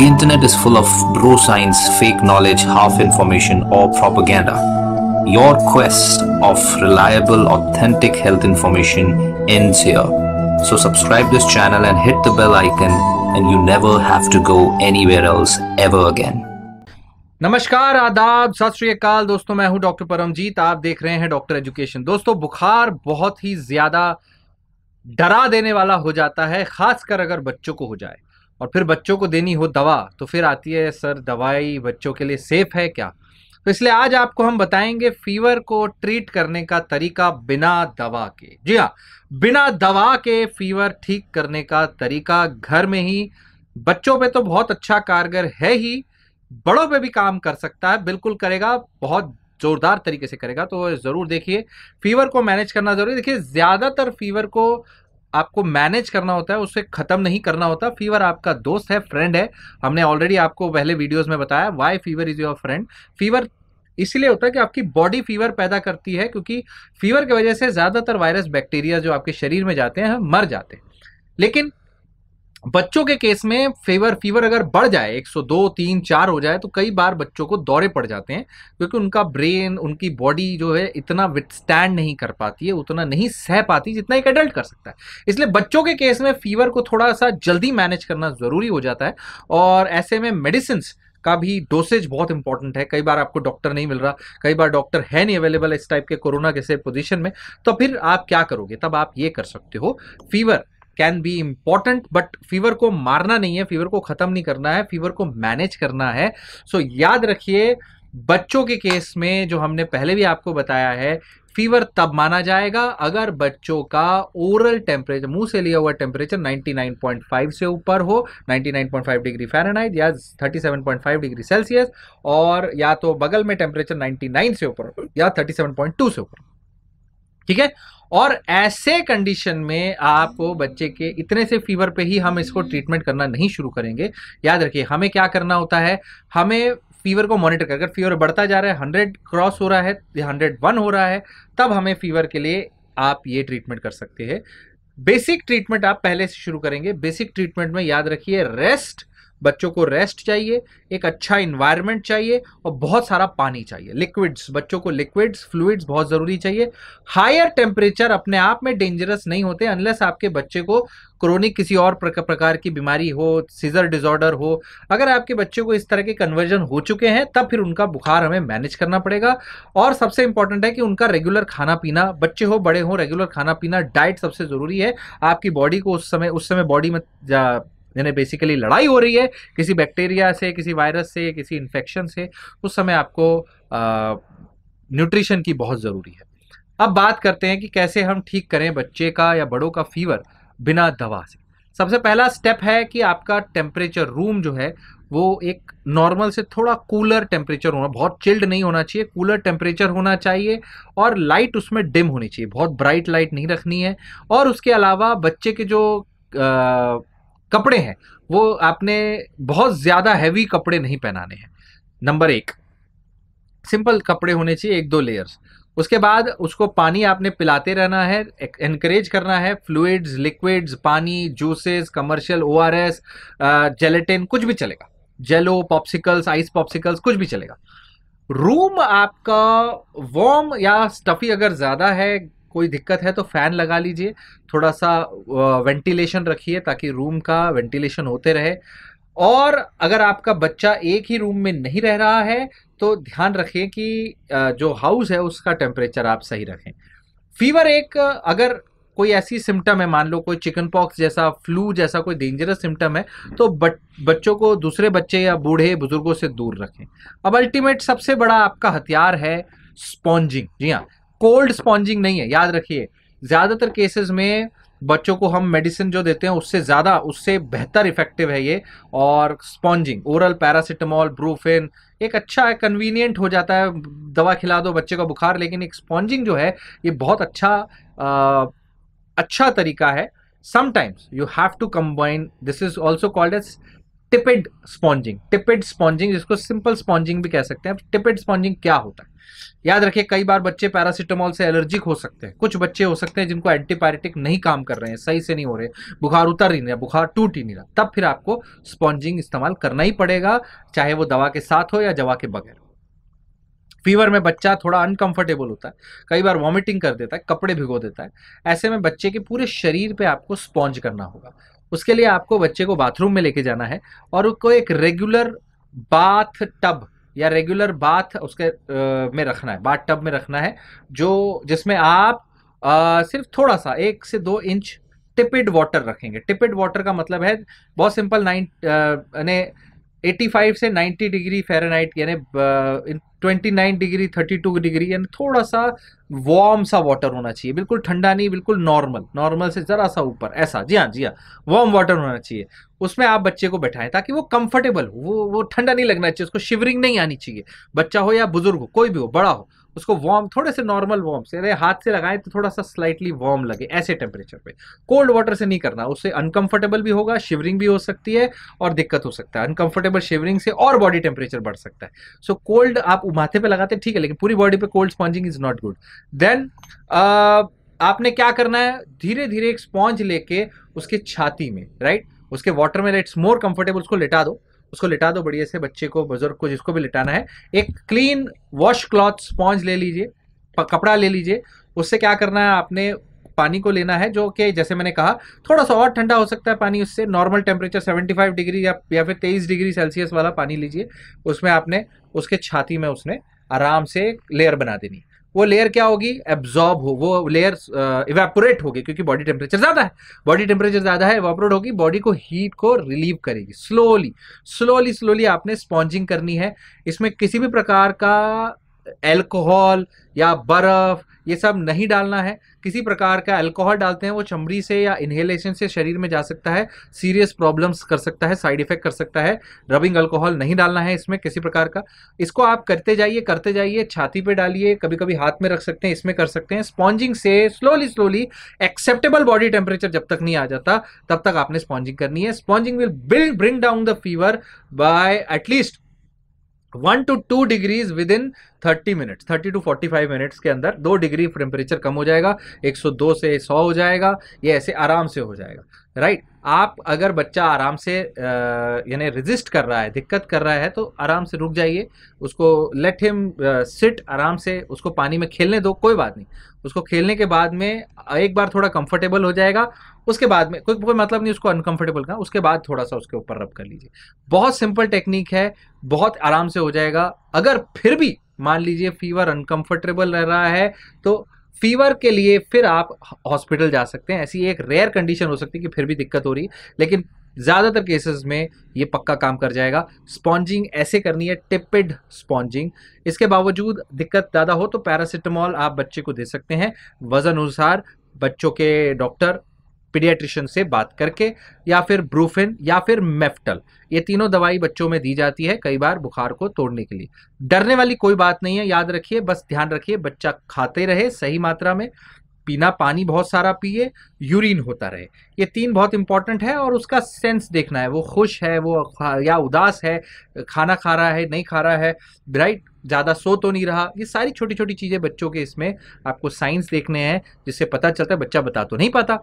The internet is full of bro science, fake knowledge, half information, or propaganda. Your quest of reliable, authentic health information ends here. So subscribe this channel and hit the bell icon and you never have to go anywhere else ever again. नमस्कार आदाब सत श्रीकाल दोस्तों मैं हूं doctor Paramjit आप देख रहे हैं डॉक्टर एजुकेशन दोस्तों बुखार बहुत ही ज़्यादा डरा देने वाला हो जाता है खासकर अगर बच्चों को हो जाए और फिर बच्चों को देनी हो दवा तो फिर आती है सर दवाई बच्चों के लिए सेफ है क्या तो इसलिए आज आपको हम बताएंगे फीवर को ट्रीट करने का तरीका बिना दवा के जी हाँ बिना दवा के फीवर ठीक करने का तरीका घर में ही बच्चों पे तो बहुत अच्छा कारगर है ही बड़ों पे भी काम कर सकता है बिल्कुल करेगा बहुत जोरदार तरीके से करेगा तो ज़रूर देखिए फीवर को मैनेज करना ज़रूरी देखिए ज़्यादातर फीवर को आपको मैनेज करना होता है उसे खत्म नहीं करना होता फीवर आपका दोस्त है फ्रेंड है हमने ऑलरेडी आपको पहले वीडियोस में बताया why fever is your friend fever इसलिए होता है कि आपकी बॉडी फीवर पैदा करती है क्योंकि फीवर की वजह से ज़्यादातर वायरस बैक्टीरिया जो आपके शरीर में जाते हैं मर जाते हैं लेकिन बच्चों के केस में फीवर फीवर अगर बढ़ जाए 102, 3, 4 हो जाए तो कई बार बच्चों को दौरे पड़ जाते हैं क्योंकि उनका ब्रेन उनकी बॉडी जो है इतना विथस्टैंड नहीं कर पाती है उतना नहीं सह पाती जितना एक एडल्ट कर सकता है इसलिए बच्चों के केस में फीवर को थोड़ा सा जल्दी मैनेज करना ज़रूरी हो जाता है और ऐसे में मेडिसिन का भी डोसेज बहुत इंपॉर्टेंट है कई बार आपको डॉक्टर नहीं मिल रहा कई बार डॉक्टर है नहीं अवेलेबल इस टाइप के कोरोना जैसे पोजीशन में तो फिर आप क्या करोगे तब आप ये कर सकते हो fever can be important but fever को मारना नहीं है फीवर को खत्म नहीं करना है फीवर को मैनेज करना है सो so, याद रखिए बच्चों के केस में जो हमने पहले भी आपको बताया है फीवर तब माना जाएगा अगर बच्चों का ओरल टेम्परेचर मुंह से लिया हुआ टेम्परेचर 99.5 से ऊपर हो 99.5 डिग्री फ़ारेनहाइट या 37.5 डिग्री सेल्सियस और या तो बगल में टेम्परेचर 99 से ऊपर हो या 37.2 से ऊपर ठीक है और ऐसे कंडीशन में आपको बच्चे के इतने से फीवर पे ही हम इसको ट्रीटमेंट करना नहीं शुरू करेंगे याद रखिए हमें क्या करना होता है हमें फीवर को मॉनिटर कर अगर फीवर बढ़ता जा रहा है हंड्रेड क्रॉस हो रहा है या हंड्रेड वन हो रहा है तब हमें फीवर के लिए आप ये ट्रीटमेंट कर सकते हैं बेसिक ट्रीटमेंट आप पहले से शुरू करेंगे बेसिक ट्रीटमेंट में याद रखिए रेस्ट बच्चों को रेस्ट चाहिए एक अच्छा इन्वायरमेंट चाहिए और बहुत सारा पानी चाहिए लिक्विड्स बच्चों को लिक्विड्स फ्लूड्स बहुत ज़रूरी चाहिए हायर टेम्परेचर अपने आप में डेंजरस नहीं होते अनलेस आपके बच्चे को क्रोनिक किसी और प्रकार की बीमारी हो सीजर डिजॉर्डर हो अगर आपके बच्चे को इस तरह के कन्वर्जन हो चुके हैं तब फिर उनका बुखार हमें मैनेज करना पड़ेगा और सबसे इंपॉर्टेंट है कि उनका रेगुलर खाना पीना बच्चे हो बड़े हो रेगुलर खाना पीना डाइट सबसे ज़रूरी है आपकी बॉडी को उस समय उस समय बॉडी में यानी बेसिकली लड़ाई हो रही है किसी बैक्टीरिया से किसी वायरस से किसी इन्फेक्शन से उस समय आपको न्यूट्रिशन की बहुत ज़रूरी है अब बात करते हैं कि कैसे हम ठीक करें बच्चे का या बड़ों का फीवर बिना दवा से सबसे पहला स्टेप है कि आपका टेम्परेचर रूम जो है वो एक नॉर्मल से थोड़ा कूलर टेम्परेचर होना बहुत चिल्ड नहीं होना चाहिए कूलर टेम्परेचर होना चाहिए और लाइट उसमें डिम होनी चाहिए बहुत ब्राइट लाइट नहीं रखनी है और उसके अलावा बच्चे के जो आ, कपड़े हैं वो आपने बहुत ज़्यादा हैवी कपड़े नहीं पहनाने हैं नंबर एक सिंपल कपड़े होने चाहिए एक दो लेयर्स उसके बाद उसको पानी आपने पिलाते रहना है इनक्रेज करना है फ्लूड्स लिक्विड्स पानी juices commercial O R S gelatin कुछ भी चलेगा जेलो पॉप्सिकल्स आइस पॉप्सिकल्स कुछ भी चलेगा रूम आपका वॉर्म या स्टफी अगर ज़्यादा है कोई दिक्कत है तो फ़ैन लगा लीजिए थोड़ा सा वेंटिलेशन रखिए ताकि रूम का वेंटिलेशन होते रहे और अगर आपका बच्चा एक ही रूम में नहीं रह रहा है तो ध्यान रखें कि जो हाउस है उसका टेम्परेचर आप सही रखें फीवर एक अगर कोई ऐसी सिम्टम है मान लो कोई चिकन पॉक्स जैसा फ्लू जैसा कोई डेंजरस सिम्टम है तो बट बच्चों को दूसरे बच्चे या बूढ़े बुजुर्गों से दूर रखें अब अल्टीमेट सबसे बड़ा आपका हथियार है स्पॉन्जिंग जी हाँ कोल्ड स्पॉन्जिंग नहीं है याद रखिए ज़्यादातर केसेस में बच्चों को हम मेडिसिन जो देते हैं उससे ज़्यादा उससे बेहतर इफेक्टिव है ये और स्पॉन्जिंग ओरल पैरासिटामोल ब्रूफेन एक अच्छा कन्वीनियंट हो जाता है दवा खिला दो बच्चे का बुखार लेकिन एक स्पॉन्जिंग जो है ये बहुत अच्छा आ, अच्छा तरीका है sometimes you have to combine this is also called as tepid sponging tepid sponging जिसको सिंपल स्पॉन्जिंग भी कह सकते हैं टिपिड स्पॉन्जिंग क्या होता है याद रखिए कई बार बच्चे पैरासिटामोल से एलर्जिक हो सकते हैं कुछ बच्चे हो सकते हैं जिनको एंटीपायरेटिक नहीं काम कर रहे हैं सही से नहीं हो रहे बुखार उतर ही नहीं रहा बुखार टूट ही नहीं रहा तब फिर आपको स्पॉन्जिंग इस्तेमाल करना ही पड़ेगा चाहे वो दवा के साथ हो या दवा के बगैर फीवर में बच्चा थोड़ा अनकंफर्टेबल होता है कई बार वॉमिटिंग कर देता है कपड़े भिगो देता है ऐसे में बच्चे के पूरे शरीर पे आपको स्पॉन्ज करना होगा उसके लिए आपको बच्चे को बाथरूम में लेके जाना है और उसको एक रेगुलर बाथ टब या रेगुलर बाथ उसके आ, में रखना है बाथ टब में रखना है जो जिसमें आप आ, सिर्फ थोड़ा सा एक से दो इंच टिपिड वाटर रखेंगे टिपिड वाटर का मतलब है बहुत सिंपल नाइन यानी 85 से 90 डिग्री फ़ारेनहाइट यानी 29 डिग्री 32 डिग्री यानी थोड़ा सा वार्म सा वाटर होना चाहिए बिल्कुल ठंडा नहीं बिल्कुल नॉर्मल नॉर्मल से ज़रा सा ऊपर ऐसा जी हाँ जी हाँ वार्म वाटर होना चाहिए उसमें आप बच्चे को बैठाएं ताकि वो कंफर्टेबल हो वो वो ठंडा नहीं लगना चाहिए उसको शिवरिंग नहीं आनी चाहिए बच्चा हो या बुजुर्ग हो कोई भी हो बड़ा हो उसको वार्म थोड़े से नॉर्मल वार्म से अरे हाथ से लगाएं तो थोड़ा सा स्लाइटली वार्म लगे ऐसे टेम्परेचर पे कोल्ड वाटर से नहीं करना उससे अनकंफर्टेबल भी होगा शिवरिंग भी हो सकती है और दिक्कत हो सकता है अनकंफर्टेबल शिवरिंग से और बॉडी टेम्परेचर बढ़ सकता है सो so, कोल्ड आप माथे पे लगाते हैं ठीक है लेकिन पूरी बॉडी पे cold sponging is not good then आपने क्या करना है धीरे धीरे एक स्पॉन्ज लेके उसके छाती में राइट right? उसके वाटर में इट्स मोर कंफर्टेबल उसको लेटा दो उसको लिटा दो बढ़िया से बच्चे को बुजुर्ग को जिसको भी लिटाना है एक क्लीन वॉश क्लॉथ स्पॉन्ज ले लीजिए कपड़ा ले लीजिए उससे क्या करना है आपने पानी को लेना है जो कि जैसे मैंने कहा थोड़ा सा और ठंडा हो सकता है पानी उससे नॉर्मल टेम्परेचर 75 डिग्री या या फिर 23 डिग्री सेल्सियस वाला पानी लीजिए उसमें आपने उसके छाती में उसने आराम से लेयर बना देनी वो लेयर क्या होगी एब्जॉर्ब हो वो लेयर इवेपोरेट होगी क्योंकि बॉडी टेम्परेचर ज़्यादा है बॉडी टेम्परेचर ज़्यादा है इवेपोरेट होगी बॉडी को हीट को रिलीव करेगी स्लोली स्लोली स्लोली आपने स्पॉन्जिंग करनी है इसमें किसी भी प्रकार का एल्कोहल या बर्फ ये सब नहीं डालना है किसी प्रकार का अल्कोहल डालते हैं वो चमड़ी से या इन्हेलेशन से शरीर में जा सकता है सीरियस प्रॉब्लम्स कर सकता है साइड इफेक्ट कर सकता है रबिंग अल्कोहल नहीं डालना है इसमें किसी प्रकार का इसको आप करते जाइए करते जाइए छाती पे डालिए कभी कभी हाथ में रख सकते हैं इसमें कर सकते हैं स्पॉन्जिंग से slowly slowly acceptable body temperature जब तक नहीं आ जाता तब तक आपने स्पॉन्जिंग करनी है sponging will bring down the fever by at least one two two degrees within thirty minutes thirty two forty five minutes के अंदर दो डिग्री टेम्परेचर कम हो जाएगा एक सौ दो से सौ हो जाएगा ये ऐसे आराम से हो जाएगा राइट आप अगर बच्चा आराम से यानी रिजिस्ट कर रहा है दिक्कत कर रहा है तो आराम से रुक जाइए उसको लेट हिम सिट आराम से उसको पानी में खेलने दो कोई बात नहीं उसको खेलने के बाद में एक बार थोड़ा कंफर्टेबल हो जाएगा उसके बाद में कोई कोई मतलब नहीं उसको अनकंफर्टेबल करना उसके बाद थोड़ा सा उसके ऊपर रब कर लीजिए बहुत सिंपल टेक्निक है बहुत आराम से हो जाएगा अगर फिर भी मान लीजिए फीवर अनकंफर्टेबल रह रहा है तो फीवर के लिए फिर आप हॉस्पिटल जा सकते हैं ऐसी एक रेयर कंडीशन हो सकती है कि फिर भी दिक्कत हो रही है लेकिन ज़्यादातर केसेस में ये पक्का काम कर जाएगा स्पॉन्जिंग ऐसे करनी है टिपिड स्पॉन्जिंग इसके बावजूद दिक्कत ज़्यादा हो तो पैरासिटामॉल आप बच्चे को दे सकते हैं वज़न अनुसार बच्चों के डॉक्टर पीडियाट्रिशियन से बात करके या फिर ब्रूफिन या फिर मेफ्टल ये तीनों दवाई बच्चों में दी जाती है कई बार बुखार को तोड़ने के लिए डरने वाली कोई बात नहीं है याद रखिए बस ध्यान रखिए बच्चा खाते रहे सही मात्रा में पीना पानी बहुत सारा पिए यूरिन होता रहे ये तीन बहुत इंपॉर्टेंट है और उसका सेंस देखना है वो खुश है वो या उदास है खाना खा रहा है नहीं खा रहा है राइट ज़्यादा सो तो नहीं रहा ये सारी छोटी छोटी चीज़ें बच्चों के इसमें आपको साइंस देखने हैं जिससे पता चलता है बच्चा बता तो नहीं पाता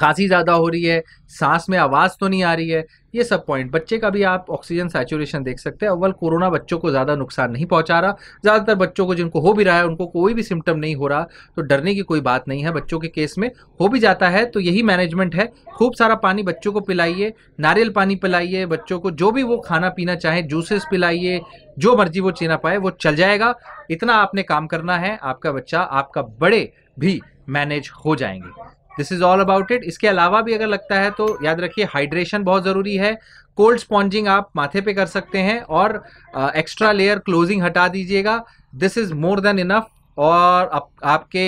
खांसी ज़्यादा हो रही है सांस में आवाज़ तो नहीं आ रही है ये सब पॉइंट बच्चे का भी आप ऑक्सीजन सेचुरेशन देख सकते हैं अव्वल कोरोना बच्चों को ज़्यादा नुकसान नहीं पहुंचा रहा ज़्यादातर बच्चों को जिनको हो भी रहा है उनको कोई भी सिम्टम नहीं हो रहा तो डरने की कोई बात नहीं है बच्चों के केस में हो भी जाता है तो यही मैनेजमेंट है खूब सारा पानी बच्चों को पिलाइए नारियल पानी पिलाइए बच्चों को जो भी वो खाना पीना चाहें जूसेस पिलाइए जो मर्जी वो चीना पाए वो चल जाएगा इतना आपने काम करना है आपका बच्चा आपका बड़े भी मैनेज हो जाएंगे this is all about it इसके अलावा भी अगर लगता है तो याद रखिए हाइड्रेशन बहुत ज़रूरी है कोल्ड स्पॉन्जिंग आप माथे पे कर सकते हैं और एक्स्ट्रा लेयर क्लोजिंग हटा दीजिएगा this is more than enough और आप, आपके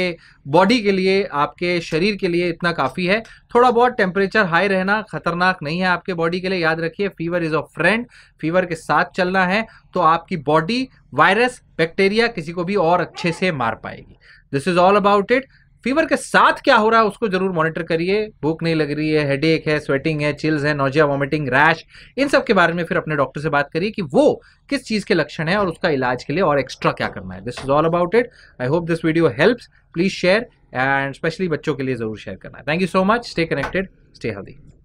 बॉडी के लिए आपके शरीर के लिए इतना काफ़ी है थोड़ा बहुत टेम्परेचर हाई रहना खतरनाक नहीं है आपके बॉडी के लिए याद रखिए fever is a friend fever के साथ चलना है तो आपकी बॉडी वायरस बैक्टीरिया किसी को भी और अच्छे से मार पाएगी this is all about it fever के साथ क्या हो रहा है उसको जरूर मॉनिटर करिए भूख नहीं लग रही है हेड है स्वेटिंग है चिल्स है नोजिया वॉमिटिंग रैश इन सब के बारे में फिर अपने डॉक्टर से बात करिए कि वो किस चीज़ के लक्षण है और उसका इलाज के लिए और एक्स्ट्रा क्या करना है this is all about it I hope this video helps please share and specially बच्चों के लिए जरूर शेयर करना है thank you so much stay connected stay healthy